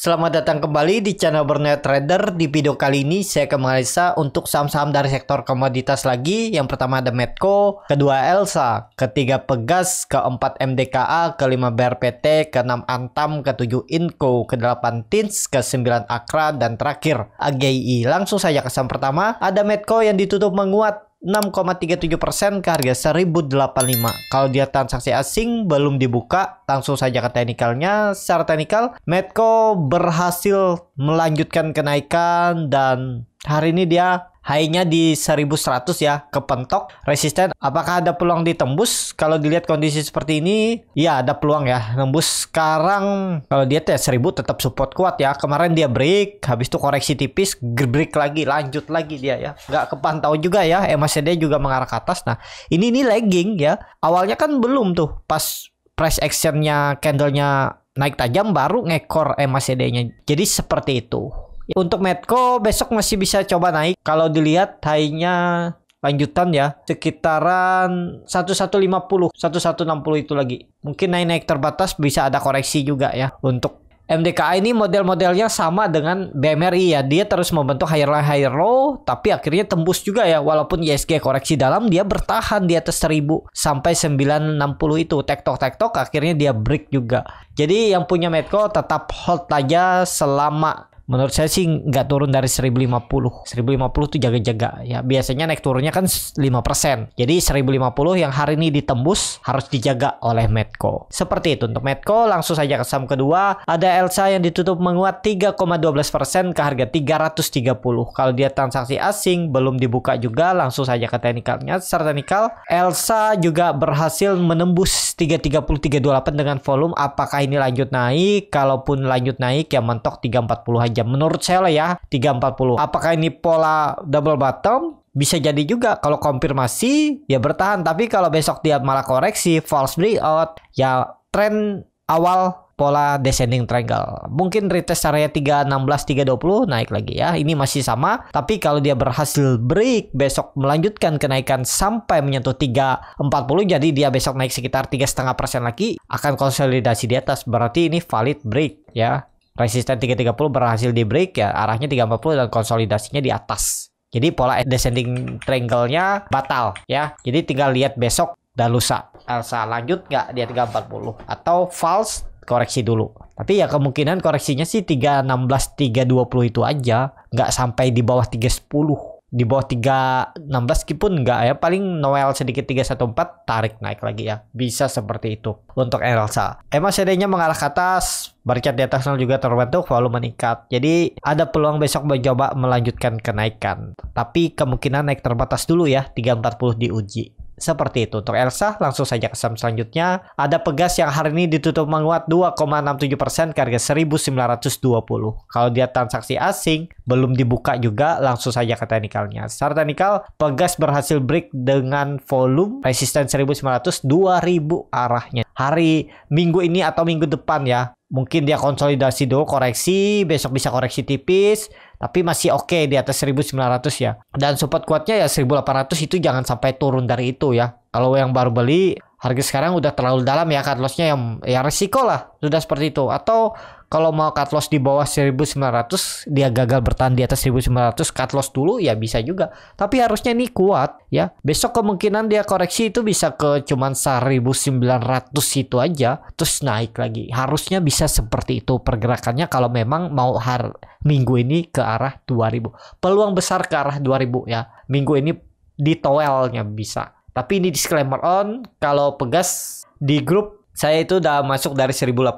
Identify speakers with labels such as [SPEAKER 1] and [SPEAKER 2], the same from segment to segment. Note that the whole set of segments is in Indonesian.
[SPEAKER 1] Selamat datang kembali di channel Bernet Trader. Di video kali ini saya akan menganalisa untuk saham-saham dari sektor komoditas lagi. Yang pertama ada Medco, kedua Elsa, ketiga Pegas, keempat MDKA, kelima BRPT, keenam Antam, ketujuh Inco, kedelapan Tins, kesembilan Akra, dan terakhir AGI. Langsung saja ke saham pertama. Ada Medco yang ditutup menguat 6,37% ke harga 1085. Kalau dia transaksi asing belum dibuka, langsung saja ke teknikalnya. Secara teknikal, Medco berhasil melanjutkan kenaikan dan hari ini dia high-nya di 1100 ya kepentok resisten apakah ada peluang ditembus kalau dilihat kondisi seperti ini ya ada peluang ya nembus sekarang kalau dia ya 1000 tetap support kuat ya kemarin dia break habis itu koreksi tipis break lagi lanjut lagi dia ya nggak kepantau juga ya MACD juga mengarah ke atas nah ini ini lagging ya awalnya kan belum tuh pas price actionnya candlenya naik tajam baru ngekor MACD-nya jadi seperti itu Ya. Untuk Medco besok masih bisa coba naik. Kalau dilihat high-nya lanjutan ya sekitaran 1150 1160 itu lagi mungkin naik-naik terbatas bisa ada koreksi juga ya untuk MDKA ini model-modelnya sama dengan BMRI ya. Dia terus membentuk higher low higher low tapi akhirnya tembus juga ya. Walaupun ISG koreksi dalam dia bertahan di atas 1000 sampai 960 itu. Tektok tektok akhirnya dia break juga. Jadi yang punya Medco tetap hold aja selama menurut saya sih nggak turun dari 1050 1050 tuh jaga-jaga ya biasanya naik turunnya kan 5% jadi 1050 yang hari ini ditembus harus dijaga oleh Medco seperti itu untuk Medco langsung saja ke saham kedua ada Elsa yang ditutup menguat 3,12% ke harga 330 kalau dia transaksi asing belum dibuka juga langsung saja ke teknikalnya secara teknikal Elsa juga berhasil menembus 330 328 dengan volume apakah ini lanjut naik kalaupun lanjut naik ya mentok 340 aja jam menurut saya lah ya 340 apakah ini pola double bottom bisa jadi juga kalau konfirmasi ya bertahan tapi kalau besok dia malah koreksi false breakout ya tren awal pola descending triangle. Mungkin retest area 316 320 naik lagi ya. Ini masih sama, tapi kalau dia berhasil break besok melanjutkan kenaikan sampai menyentuh 340 jadi dia besok naik sekitar 3,5% lagi akan konsolidasi di atas. Berarti ini valid break ya resisten 330 berhasil di break ya arahnya 340 dan konsolidasinya di atas. Jadi pola descending triangle-nya batal ya. Jadi tinggal lihat besok dan lusa. Elsa lanjut nggak dia 340 atau false koreksi dulu. Tapi ya kemungkinan koreksinya sih 316 320 itu aja, nggak sampai di bawah 310 di bawah 316 pun nggak ya paling Noel sedikit 314 tarik naik lagi ya bisa seperti itu untuk Elsa emang CD-nya mengarah ke atas di atasnya juga terbentuk volume meningkat jadi ada peluang besok mencoba melanjutkan kenaikan tapi kemungkinan naik terbatas dulu ya 340 diuji seperti itu untuk Elsa, langsung saja ke saham selanjutnya. Ada Pegas yang hari ini ditutup menguat 2,67% ke harga 1920. Kalau dia transaksi asing, belum dibuka juga, langsung saja ke teknikalnya. Secara teknikal, Pegas berhasil break dengan volume resisten 1900 2000 arahnya hari minggu ini atau minggu depan ya. Mungkin dia konsolidasi dulu koreksi, besok bisa koreksi tipis, tapi masih oke okay, di atas 1900 ya. Dan support kuatnya ya 1800 itu jangan sampai turun dari itu ya. Kalau yang baru beli harga sekarang udah terlalu dalam ya cut lossnya yang ya resiko lah sudah seperti itu atau kalau mau cut loss di bawah 1900 dia gagal bertahan di atas 1900 cut loss dulu ya bisa juga tapi harusnya ini kuat ya besok kemungkinan dia koreksi itu bisa ke cuman 1900 itu aja terus naik lagi harusnya bisa seperti itu pergerakannya kalau memang mau har minggu ini ke arah 2000 peluang besar ke arah 2000 ya minggu ini di toelnya bisa tapi ini disclaimer on kalau pegas di grup saya itu udah masuk dari 1800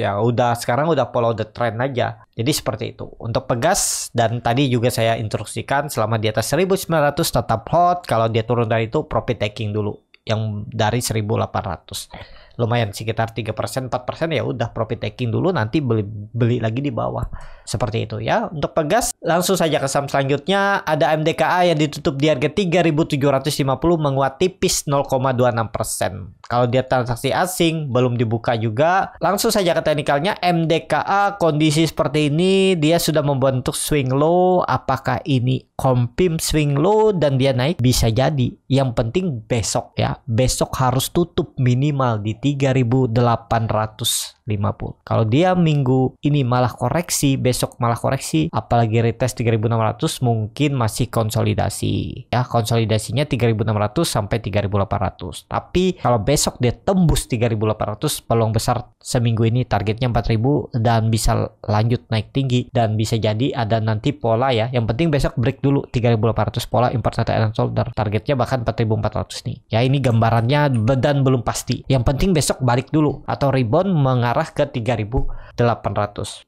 [SPEAKER 1] ya. Udah sekarang udah follow the trend aja. Jadi seperti itu. Untuk pegas dan tadi juga saya instruksikan selama di atas 1900 tetap hot. Kalau dia turun dari itu profit taking dulu yang dari 1800 lumayan sekitar 3% 4% ya udah profit taking dulu nanti beli beli lagi di bawah. Seperti itu ya. Untuk pegas langsung saja ke saham selanjutnya ada MDKA yang ditutup di harga 3750 menguat tipis 0,26%. Kalau dia transaksi asing belum dibuka juga, langsung saja ke teknikalnya MDKA kondisi seperti ini dia sudah membentuk swing low apakah ini kompim swing low dan dia naik bisa jadi. Yang penting besok ya. Besok harus tutup minimal di 3800 50. Kalau dia minggu ini malah koreksi, besok malah koreksi, apalagi retest 3600 mungkin masih konsolidasi. Ya, konsolidasinya 3600 sampai 3800. Tapi kalau besok dia tembus 3800, peluang besar seminggu ini targetnya 4000 dan bisa lanjut naik tinggi dan bisa jadi ada nanti pola ya. Yang penting besok break dulu 3800 pola data and solder Targetnya bahkan 4400 nih. Ya, ini gambarannya dan belum pasti. Yang penting besok balik dulu atau rebound mengarah mengarah ke 3800.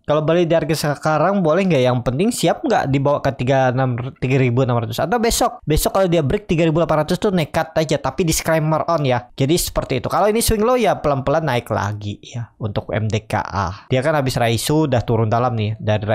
[SPEAKER 1] Kalau beli di harga sekarang boleh nggak? Yang penting siap nggak dibawa ke 3600 atau besok. Besok kalau dia break 3800 tuh nekat aja tapi disclaimer on ya. Jadi seperti itu. Kalau ini swing low ya pelan-pelan naik lagi ya untuk MDKA. Dia kan habis raisu udah turun dalam nih dari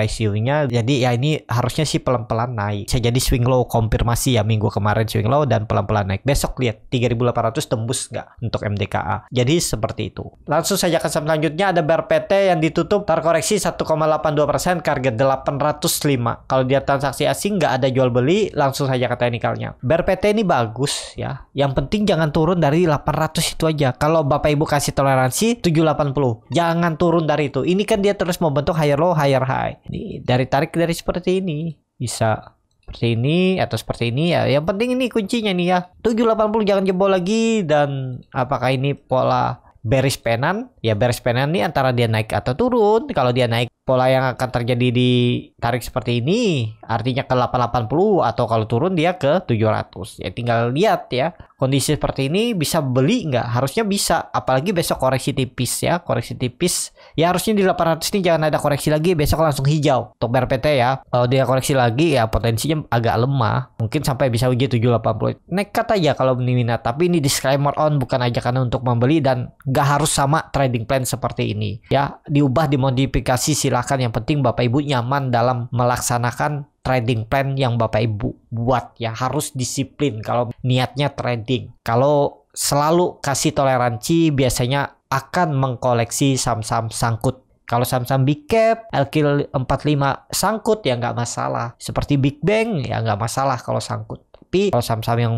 [SPEAKER 1] nya Jadi ya ini harusnya sih pelan-pelan naik. Saya jadi swing low konfirmasi ya minggu kemarin swing low dan pelan-pelan naik. Besok lihat 3800 tembus nggak untuk MDKA. Jadi seperti itu. Langsung saja ke selanjutnya ada bar PT yang ditutup terkoreksi 1,82% target 805. Kalau dia transaksi asing nggak ada jual beli, langsung saja ke teknikalnya. Bar PT ini bagus ya. Yang penting jangan turun dari 800 itu aja. Kalau Bapak Ibu kasih toleransi 780, jangan turun dari itu. Ini kan dia terus membentuk higher low, higher high. Ini dari tarik dari seperti ini bisa seperti ini atau seperti ini ya. Yang penting ini kuncinya nih ya. 780 jangan jebol lagi dan apakah ini pola bearish penan ya beres panen ini antara dia naik atau turun. Kalau dia naik pola yang akan terjadi di tarik seperti ini artinya ke 880 atau kalau turun dia ke 700. Ya tinggal lihat ya. Kondisi seperti ini bisa beli nggak? Harusnya bisa. Apalagi besok koreksi tipis ya. Koreksi tipis. Ya harusnya di 800 ini jangan ada koreksi lagi. Besok langsung hijau. Untuk BRPT ya. Kalau dia koreksi lagi ya potensinya agak lemah. Mungkin sampai bisa uji 780. Nekat aja kalau minat. Tapi ini disclaimer on bukan ajakan untuk membeli dan nggak harus sama trading trading plan seperti ini. Ya, diubah, dimodifikasi silahkan. Yang penting Bapak Ibu nyaman dalam melaksanakan trading plan yang Bapak Ibu buat ya harus disiplin kalau niatnya trading. Kalau selalu kasih toleransi biasanya akan mengkoleksi saham-saham sangkut. Kalau saham-saham big cap, LQ 45 sangkut ya nggak masalah. Seperti Big Bang ya nggak masalah kalau sangkut. Tapi kalau saham-saham yang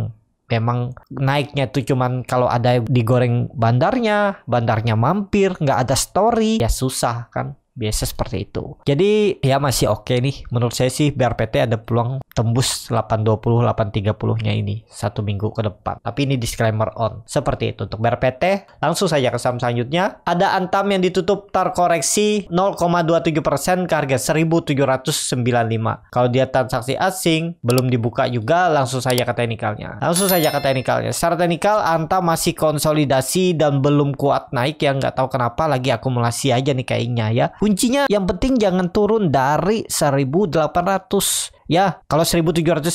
[SPEAKER 1] memang naiknya tuh cuman kalau ada digoreng bandarnya, bandarnya mampir, nggak ada story, ya susah kan. Biasa seperti itu. Jadi ya masih oke okay nih. Menurut saya sih BRPT ada peluang tembus 820 830 nya ini satu minggu ke depan tapi ini disclaimer on seperti itu untuk BRPT langsung saja ke saham selanjutnya ada Antam yang ditutup terkoreksi 0,27% ke harga 1795 kalau dia transaksi asing belum dibuka juga langsung saja ke teknikalnya langsung saja ke teknikalnya secara teknikal Antam masih konsolidasi dan belum kuat naik ya nggak tahu kenapa lagi akumulasi aja nih kayaknya ya kuncinya yang penting jangan turun dari 1800 ya kalau 1795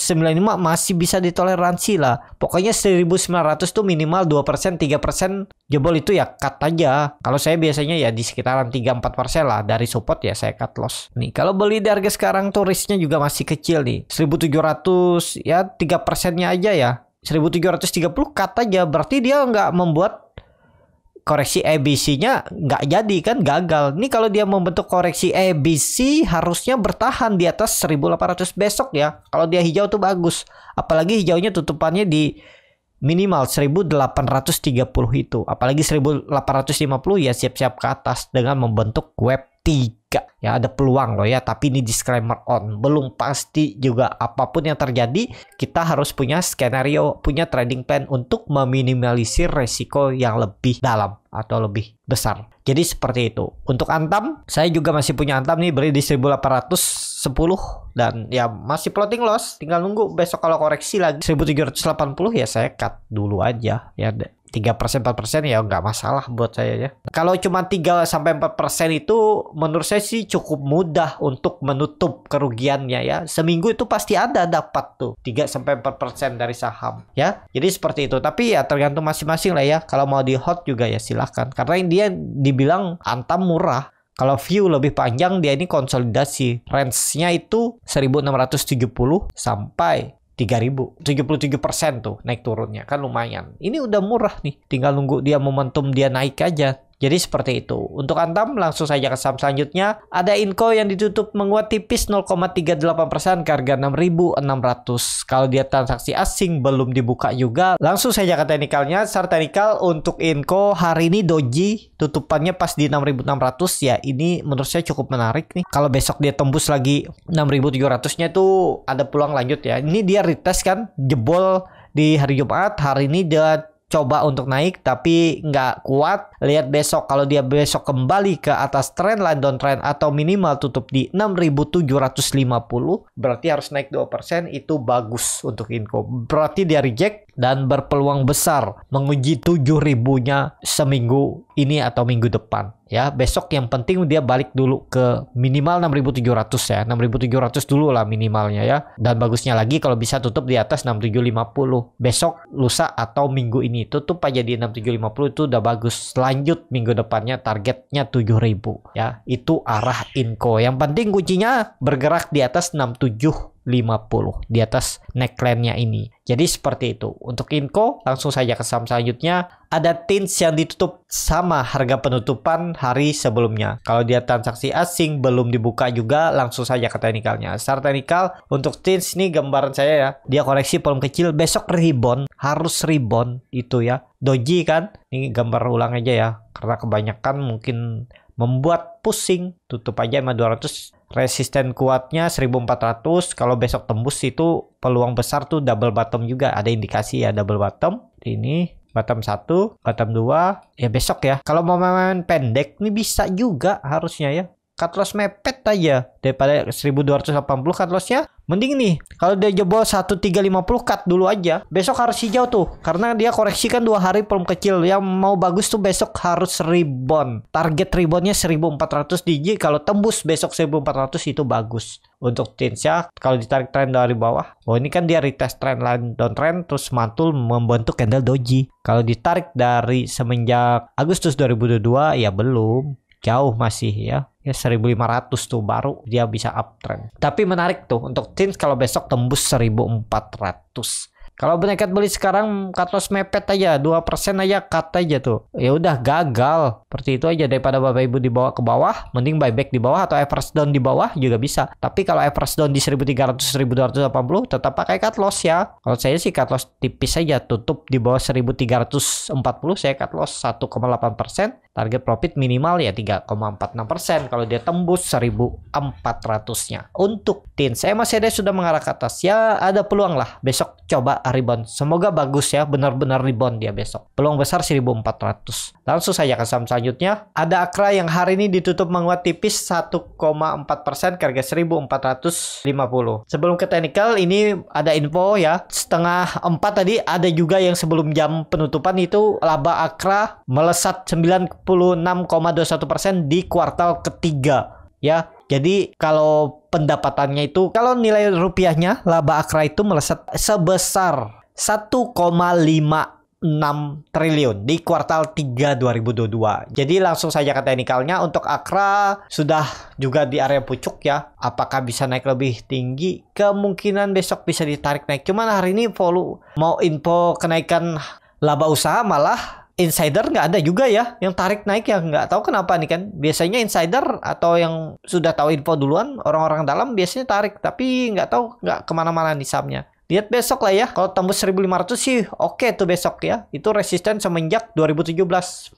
[SPEAKER 1] masih bisa ditoleransi lah pokoknya 1900 tuh minimal 2% 3% jebol itu ya cut aja kalau saya biasanya ya di sekitaran 3-4% lah dari support ya saya cut loss nih kalau beli di harga sekarang tuh risknya juga masih kecil nih 1700 ya 3% nya aja ya 1730 cut aja berarti dia nggak membuat koreksi ABC-nya nggak jadi kan gagal. Ini kalau dia membentuk koreksi ABC harusnya bertahan di atas 1800 besok ya. Kalau dia hijau tuh bagus. Apalagi hijaunya tutupannya di minimal 1830 itu. Apalagi 1850 ya siap-siap ke atas dengan membentuk web tiga ya ada peluang loh ya tapi ini disclaimer on belum pasti juga apapun yang terjadi kita harus punya skenario punya trading plan untuk meminimalisir resiko yang lebih dalam atau lebih besar jadi seperti itu untuk antam saya juga masih punya antam nih beli di 1810 dan ya masih plotting loss tinggal nunggu besok kalau koreksi lagi 1780 ya saya cut dulu aja ya tiga persen 4 persen ya nggak masalah buat saya ya. Kalau cuma tiga sampai empat persen itu menurut saya sih cukup mudah untuk menutup kerugiannya ya. Seminggu itu pasti ada dapat tuh tiga sampai empat persen dari saham ya. Jadi seperti itu. Tapi ya tergantung masing-masing lah ya. Kalau mau di hot juga ya silahkan. Karena dia dibilang antam murah. Kalau view lebih panjang dia ini konsolidasi. Range-nya itu 1670 sampai 3000 77% tuh naik turunnya kan lumayan ini udah murah nih tinggal nunggu dia momentum dia naik aja jadi seperti itu. Untuk Antam langsung saja ke saham selanjutnya. Ada Inco yang ditutup menguat tipis 0,38% ke harga 6.600. Kalau dia transaksi asing belum dibuka juga. Langsung saja ke teknikalnya. Secara teknikal untuk Inco hari ini doji tutupannya pas di 6.600 ya. Ini menurut saya cukup menarik nih. Kalau besok dia tembus lagi 6.700-nya tuh ada peluang lanjut ya. Ini dia retest kan jebol di hari Jumat. Hari ini dia coba untuk naik tapi nggak kuat Lihat besok kalau dia besok kembali ke atas trend line downtrend atau minimal tutup di 6750 berarti harus naik 2% itu bagus untuk Inco. Berarti dia reject dan berpeluang besar menguji 7000-nya seminggu ini atau minggu depan ya. Besok yang penting dia balik dulu ke minimal 6700 ya. 6700 dulu lah minimalnya ya. Dan bagusnya lagi kalau bisa tutup di atas 6750. Besok lusa atau minggu ini tutup aja di 6750 itu udah bagus. lah lanjut minggu depannya targetnya 7000 ya. Itu arah inko Yang penting kuncinya bergerak di atas 67 50 di atas neckline-nya ini. Jadi seperti itu. Untuk Inco langsung saja ke saham selanjutnya. Ada TINS yang ditutup sama harga penutupan hari sebelumnya. Kalau dia transaksi asing belum dibuka juga langsung saja ke teknikalnya. Secara teknikal untuk TINS ini gambaran saya ya. Dia koreksi volume kecil besok rebound. Harus rebound itu ya. Doji kan. Ini gambar ulang aja ya. Karena kebanyakan mungkin membuat pusing. Tutup aja sama 200 resisten kuatnya 1400 kalau besok tembus itu peluang besar tuh double bottom juga ada indikasi ya double bottom ini bottom 1 bottom 2 ya besok ya kalau mau main pendek ini bisa juga harusnya ya cut loss mepet aja daripada 1280 cut lossnya mending nih kalau dia jebol 1350 cut dulu aja besok harus hijau tuh karena dia koreksi kan dua hari pelum kecil yang mau bagus tuh besok harus rebound target reboundnya 1400 DJ kalau tembus besok 1400 itu bagus untuk ya kalau ditarik trend dari bawah oh ini kan dia retest trend line downtrend terus mantul membentuk candle doji kalau ditarik dari semenjak Agustus 2022 ya belum jauh masih ya ya 1500 tuh baru dia bisa uptrend tapi menarik tuh untuk teens kalau besok tembus 1400 kalau bernekat beli sekarang cut loss mepet aja, 2% aja cut aja tuh. Ya udah gagal. Seperti itu aja daripada Bapak Ibu dibawa ke bawah, mending buyback di bawah atau average down di bawah juga bisa. Tapi kalau average down di 1300 1280 tetap pakai cut loss ya. Kalau saya sih cut loss tipis aja, tutup di bawah 1340 saya cut loss 1,8%, target profit minimal ya 3,46% kalau dia tembus 1400-nya. Untuk tin saya masih ada sudah mengarah ke atas ya ada peluang lah besok coba rebound. Semoga bagus ya, benar-benar rebound dia besok. Peluang besar 1400. Langsung saja ke saham selanjutnya. Ada Akra yang hari ini ditutup menguat tipis 1,4% ke harga 1450. Sebelum ke technical, ini ada info ya. Setengah empat tadi ada juga yang sebelum jam penutupan itu laba Akra melesat 96,21% di kuartal ketiga ya jadi kalau pendapatannya itu kalau nilai rupiahnya laba akra itu meleset sebesar 1,56 triliun di kuartal 3 2022. Jadi langsung saja ke teknikalnya untuk Akra sudah juga di area pucuk ya. Apakah bisa naik lebih tinggi? Kemungkinan besok bisa ditarik naik. Cuman hari ini volu mau info kenaikan laba usaha malah insider nggak ada juga ya yang tarik naik ya nggak tahu kenapa nih kan biasanya insider atau yang sudah tahu info duluan orang-orang dalam biasanya tarik tapi nggak tahu nggak kemana-mana nih sahamnya lihat besok lah ya kalau tembus 1500 sih oke okay tuh besok ya itu resisten semenjak 2017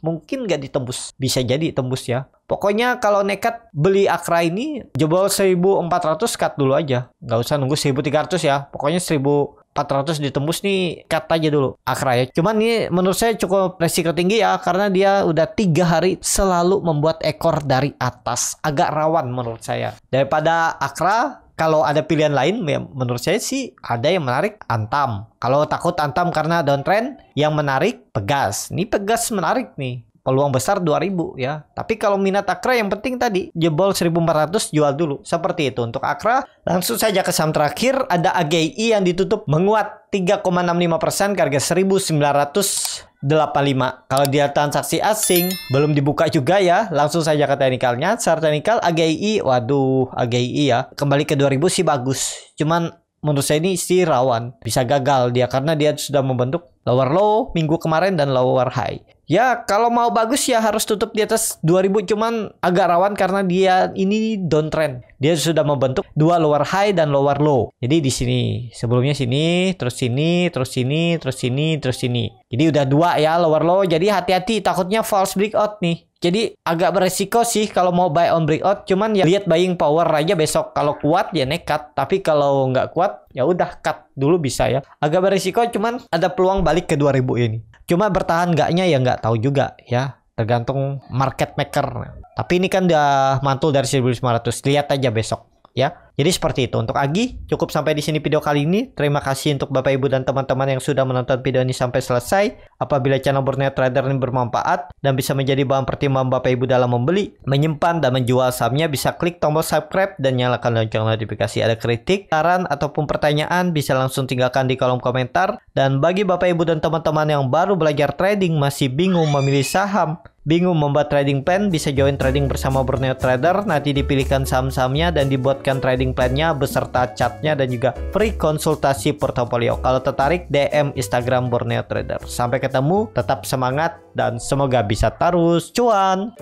[SPEAKER 1] mungkin nggak ditembus bisa jadi tembus ya pokoknya kalau nekat beli akra ini jebol 1400 cut dulu aja nggak usah nunggu 1300 ya pokoknya 1000 400 ditembus nih cut aja dulu Akra ya. Cuman ini menurut saya cukup resiko tinggi ya karena dia udah tiga hari selalu membuat ekor dari atas agak rawan menurut saya. Daripada Akra kalau ada pilihan lain ya, menurut saya sih ada yang menarik Antam. Kalau takut Antam karena downtrend yang menarik Pegas. Ini Pegas menarik nih peluang besar 2000 ya. Tapi kalau minat Akra yang penting tadi jebol 1400 jual dulu. Seperti itu untuk Akra. Langsung saja ke saham terakhir ada AGI yang ditutup menguat 3,65% ke harga 85. Kalau dia transaksi asing belum dibuka juga ya. Langsung saja ke teknikalnya. Secara teknikal AGI waduh AGI ya. Kembali ke 2000 sih bagus. Cuman menurut saya ini si rawan. Bisa gagal dia karena dia sudah membentuk lower low minggu kemarin dan lower high. Ya, kalau mau bagus ya harus tutup di atas 2000 cuman agak rawan karena dia ini downtrend. Dia sudah membentuk dua lower high dan lower low. Jadi di sini, sebelumnya sini, terus sini, terus sini, terus sini, terus sini. Jadi udah dua ya lower low. Jadi hati-hati takutnya false breakout nih. Jadi agak beresiko sih kalau mau buy on breakout. Cuman ya lihat buying power aja besok. Kalau kuat ya nekat. Tapi kalau nggak kuat ya udah cut dulu bisa ya. Agak berisiko cuman ada peluang balik ke 2000 ini. Cuma bertahan gaknya ya nggak tahu juga ya. Tergantung market maker. Tapi ini kan udah mantul dari ratus Lihat aja besok ya. Jadi seperti itu. Untuk Agi, cukup sampai di sini video kali ini. Terima kasih untuk Bapak Ibu dan teman-teman yang sudah menonton video ini sampai selesai. Apabila channel Borneo Trader ini bermanfaat dan bisa menjadi bahan pertimbangan Bapak Ibu dalam membeli, menyimpan, dan menjual sahamnya, bisa klik tombol subscribe dan nyalakan lonceng notifikasi. Ada kritik, saran, ataupun pertanyaan bisa langsung tinggalkan di kolom komentar. Dan bagi Bapak Ibu dan teman-teman yang baru belajar trading masih bingung memilih saham, Bingung membuat trading plan? Bisa join trading bersama Borneo Trader. Nanti dipilihkan saham-sahamnya dan dibuatkan trading plannya beserta chartnya dan juga free konsultasi portofolio. Kalau tertarik DM Instagram Borneo Trader. Sampai ketemu, tetap semangat dan semoga bisa terus cuan.